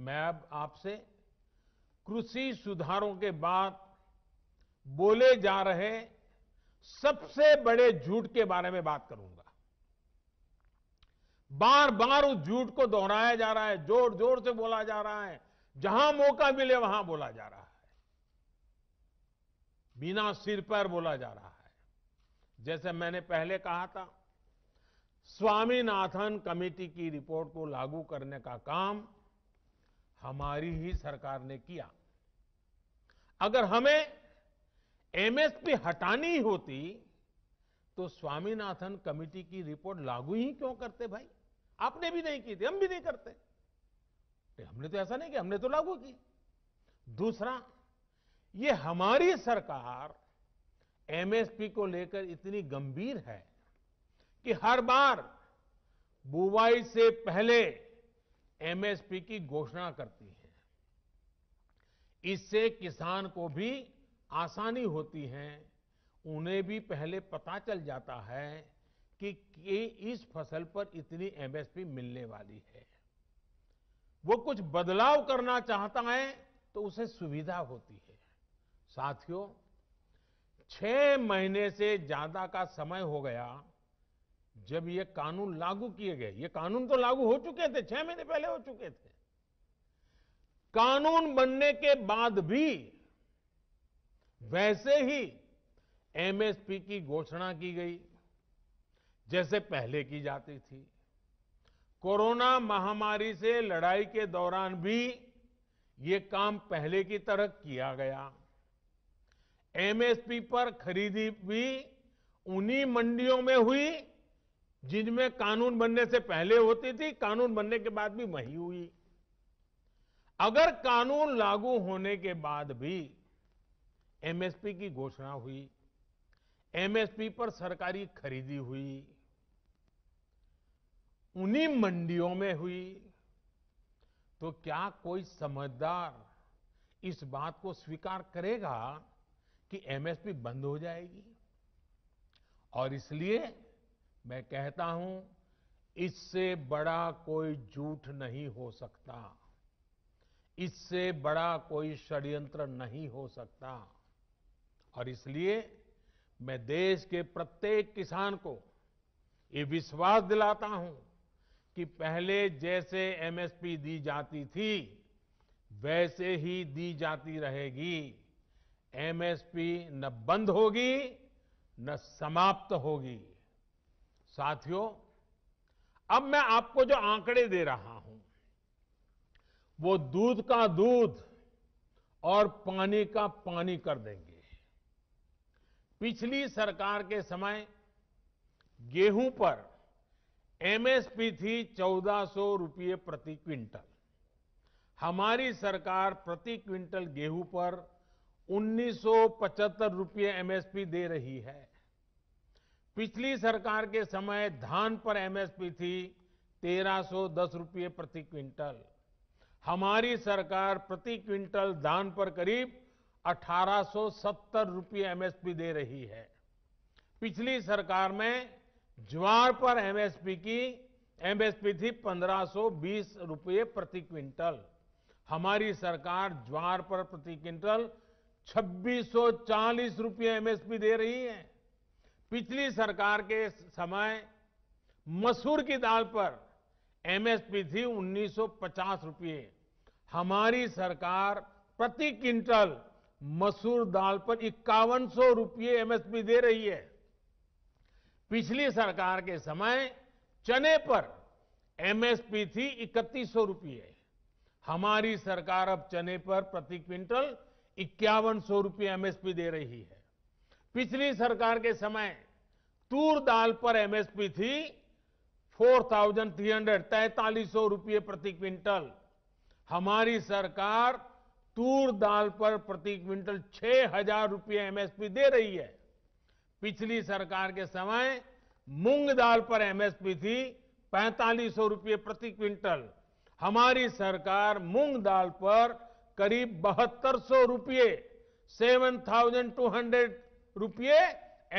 मैं अब आपसे कृषि सुधारों के बाद बोले जा रहे सबसे बड़े झूठ के बारे में बात करूंगा बार बार उस झूठ को दोहराया जा रहा है जोर जोर से बोला जा रहा है जहां मौका मिले वहां बोला जा रहा है बिना सिर पर बोला जा रहा है जैसे मैंने पहले कहा था स्वामीनाथन कमेटी की रिपोर्ट को लागू करने का काम हमारी ही सरकार ने किया अगर हमें एमएसपी हटानी होती तो स्वामीनाथन कमेटी की रिपोर्ट लागू ही क्यों करते भाई आपने भी नहीं की थी हम भी नहीं करते हमने तो ऐसा नहीं किया हमने तो लागू की दूसरा ये हमारी सरकार एमएसपी को लेकर इतनी गंभीर है कि हर बार बुवाई से पहले एमएसपी की घोषणा करती है इससे किसान को भी आसानी होती है उन्हें भी पहले पता चल जाता है कि, इस फसल पर इतनी एमएसपी मिलने वाली है वो कुछ बदलाव करना चाहता है तो उसे सुविधा होती है साथियों छह महीने से ज्यादा का समय हो गया जब ये कानून लागू किए गए ये कानून तो लागू हो चुके थे छह महीने पहले हो चुके थे कानून बनने के बाद भी वैसे ही एमएसपी की घोषणा की गई जैसे पहले की जाती थी कोरोना महामारी से लड़ाई के दौरान भी ये काम पहले की तरह किया गया एमएसपी पर खरीदी भी उन्हीं मंडियों में हुई जिनमें कानून बनने से पहले होती थी कानून बनने के बाद भी वही हुई अगर कानून लागू होने के बाद भी एमएसपी की घोषणा हुई एमएसपी पर सरकारी खरीदी हुई उन्हीं मंडियों में हुई तो क्या कोई समझदार इस बात को स्वीकार करेगा कि एमएसपी बंद हो जाएगी और इसलिए मैं कहता हूं इससे बड़ा कोई झूठ नहीं हो सकता इससे बड़ा कोई षड्यंत्र नहीं हो सकता और इसलिए मैं देश के प्रत्येक किसान को ये विश्वास दिलाता हूं कि पहले जैसे एमएसपी दी जाती थी वैसे ही दी जाती रहेगी एमएसपी न बंद होगी न समाप्त होगी साथियों अब मैं आपको जो आंकड़े दे रहा हूं वो दूध का दूध और पानी का पानी कर देंगे पिछली सरकार के समय गेहूं पर एमएसपी थी चौदह सौ रुपये प्रति क्विंटल हमारी सरकार प्रति क्विंटल गेहूं पर 1975 रुपये एमएसपी दे रही है पिछली सरकार के समय धान पर एमएसपी थी 1310 रुपये प्रति क्विंटल हमारी सरकार प्रति क्विंटल धान पर करीब 1870 रुपये एमएसपी दे रही है पिछली सरकार में ज्वार पर एमएसपी की एमएसपी थी 1520 रुपये प्रति क्विंटल हमारी सरकार ज्वार पर प्रति क्विंटल 2640 रुपये एमएसपी दे रही है पिछली सरकार के समय मसूर की दाल पर एमएसपी थी 1950 रुपये हमारी सरकार प्रति क्विंटल मसूर दाल पर इक्यावन सौ रुपये एमएसपी दे रही है पिछली सरकार के समय चने पर एमएसपी थी इकतीस सौ रुपये हमारी सरकार अब चने पर प्रति क्विंटल इक्यावन सौ रुपये एमएसपी दे रही है पिछली सरकार के समय तूर दाल पर एमएसपी थी फोर थाउजेंड थ्री हंड्रेड तैतालीस सौ रुपये प्रति क्विंटल हमारी सरकार तूर दाल पर प्रति क्विंटल छह हजार रुपये एमएसपी दे रही है पिछली सरकार के समय मूंग दाल पर एमएसपी थी पैंतालीस सौ रुपये प्रति क्विंटल हमारी सरकार मूंग दाल पर करीब बहत्तर सौ रुपये सेवन थाउजेंड टू हंड्रेड रुपये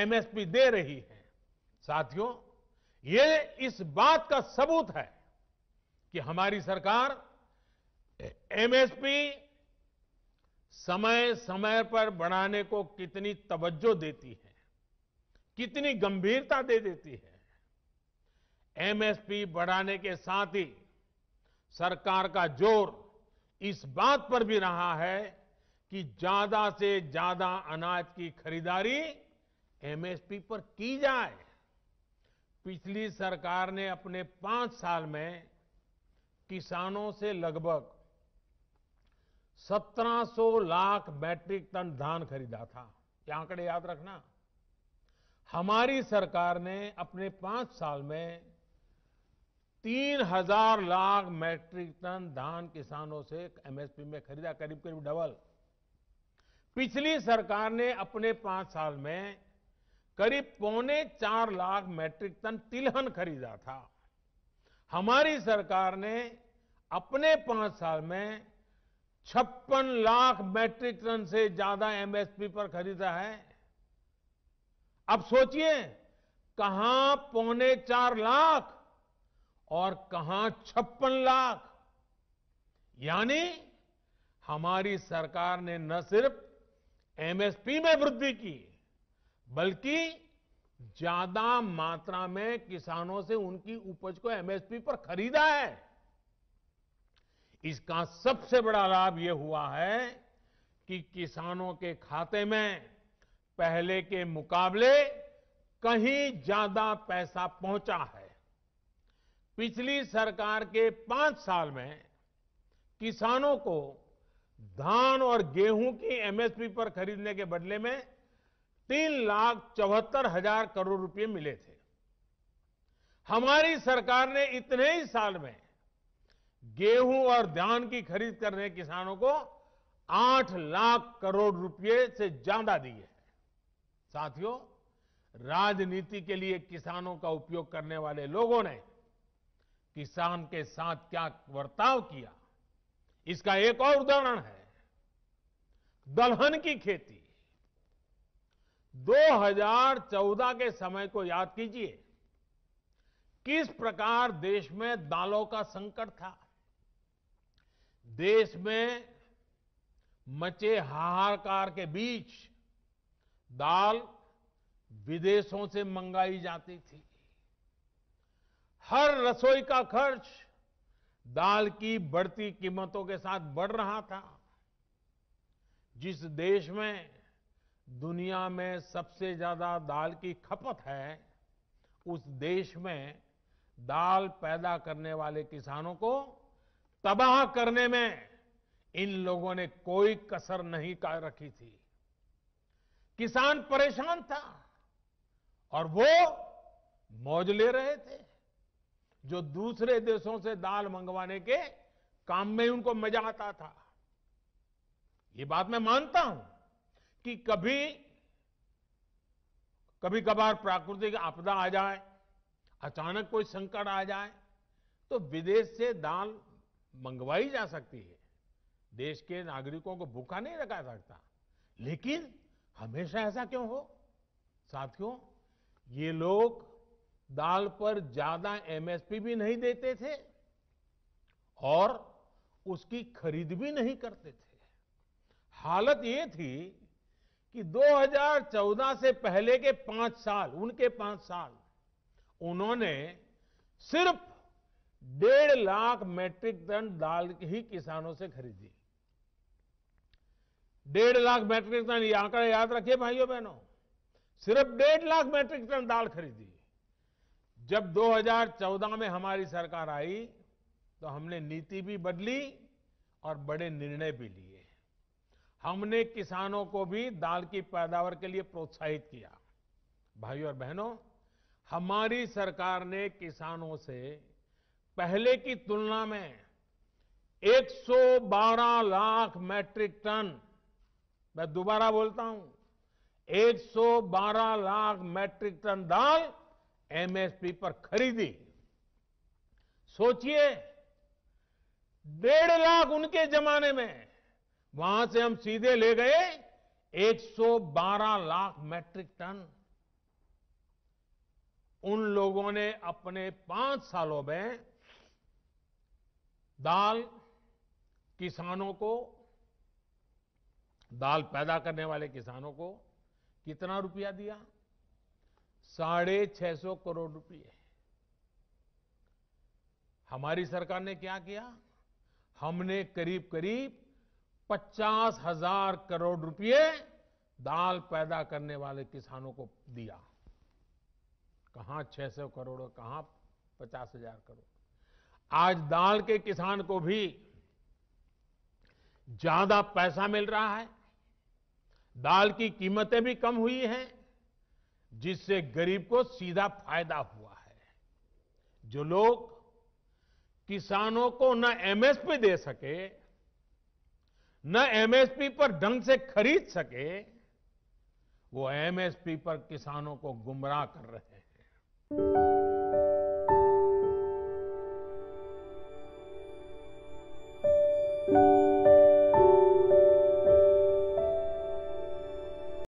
एमएसपी दे रही है साथियों ये इस बात का सबूत है कि हमारी सरकार एमएसपी समय समय पर बढ़ाने को कितनी तवज्जो देती है कितनी गंभीरता दे देती है एमएसपी बढ़ाने के साथ ही सरकार का जोर इस बात पर भी रहा है कि ज्यादा से ज्यादा अनाज की खरीदारी एमएसपी पर की जाए पिछली सरकार ने अपने पांच साल में किसानों से लगभग 1700 लाख मैट्रिक टन धान खरीदा था क्या आंकड़े याद रखना हमारी सरकार ने अपने पांच साल में तीन हजार लाख मैट्रिक टन धान किसानों से एमएसपी में खरीदा करीब करीब डबल पिछली सरकार ने अपने पांच साल में करीब पौने चार लाख मैट्रिक टन तिलहन खरीदा था हमारी सरकार ने अपने पांच साल में छप्पन लाख मैट्रिक टन से ज्यादा एमएसपी पर खरीदा है अब सोचिए कहां पौने चार लाख और कहां छप्पन लाख यानी हमारी सरकार ने न सिर्फ एमएसपी में वृद्धि की बल्कि ज्यादा मात्रा में किसानों से उनकी उपज को एमएसपी पर खरीदा है इसका सबसे बड़ा लाभ यह हुआ है कि किसानों के खाते में पहले के मुकाबले कहीं ज्यादा पैसा पहुंचा है पिछली सरकार के पांच साल में किसानों को धान और गेहूं की एमएसपी पर खरीदने के बदले में तीन लाख चौहत्तर हजार करोड़ रुपए मिले थे हमारी सरकार ने इतने ही साल में गेहूं और धान की खरीद कर रहे किसानों को आठ लाख करोड़ रुपए से ज्यादा दिए साथियों राजनीति के लिए किसानों का उपयोग करने वाले लोगों ने किसान के साथ क्या वर्ताव किया इसका एक और उदाहरण है दलहन की खेती 2014 के समय को याद कीजिए किस प्रकार देश में दालों का संकट था देश में मचे हाहाकार के बीच दाल विदेशों से मंगाई जाती थी हर रसोई का खर्च दाल की बढ़ती कीमतों के साथ बढ़ रहा था जिस देश में दुनिया में सबसे ज्यादा दाल की खपत है उस देश में दाल पैदा करने वाले किसानों को तबाह करने में इन लोगों ने कोई कसर नहीं कर रखी थी किसान परेशान था और वो मौज ले रहे थे जो दूसरे देशों से दाल मंगवाने के काम में उनको मजा आता था ये बात मैं मानता हूं कि कभी कभी कभार प्राकृतिक आपदा आ जाए अचानक कोई संकट आ जाए तो विदेश से दाल मंगवाई जा सकती है देश के नागरिकों को भूखा नहीं रखा सकता लेकिन हमेशा ऐसा क्यों हो साथियों ये लोग दाल पर ज्यादा एमएसपी भी नहीं देते थे और उसकी खरीद भी नहीं करते थे हालत ये थी कि 2014 से पहले के पांच साल उनके पांच साल उन्होंने सिर्फ डेढ़ लाख मैट्रिक टन दाल ही किसानों से खरीदी डेढ़ लाख मैट्रिक टन ये आंकड़ा याद रखिए भाइयों बहनों सिर्फ डेढ़ लाख मैट्रिक टन दाल खरीदी जब 2014 में हमारी सरकार आई तो हमने नीति भी बदली और बड़े निर्णय भी लिए हमने किसानों को भी दाल की पैदावार के लिए प्रोत्साहित किया भाइयों और बहनों हमारी सरकार ने किसानों से पहले की तुलना में 112 लाख मैट्रिक टन मैं दोबारा बोलता हूं 112 लाख मैट्रिक टन दाल एमएसपी पर खरीदी सोचिए डेढ़ लाख उनके जमाने में वहां से हम सीधे ले गए 112 लाख मैट्रिक टन उन लोगों ने अपने पांच सालों में दाल किसानों को दाल पैदा करने वाले किसानों को कितना रुपया दिया साढ़े छह सौ करोड़ रुपये हमारी सरकार ने क्या किया हमने करीब करीब पचास हजार करोड़ रुपये दाल पैदा करने वाले किसानों को दिया कहां सौ करोड़ और कहां पचास हजार करोड़ आज दाल के किसान को भी ज्यादा पैसा मिल रहा है दाल की कीमतें भी कम हुई हैं जिससे गरीब को सीधा फायदा हुआ है जो लोग किसानों को न एमएसपी दे सके न एमएसपी पर ढंग से खरीद सके वो एमएसपी पर किसानों को गुमराह कर रहे हैं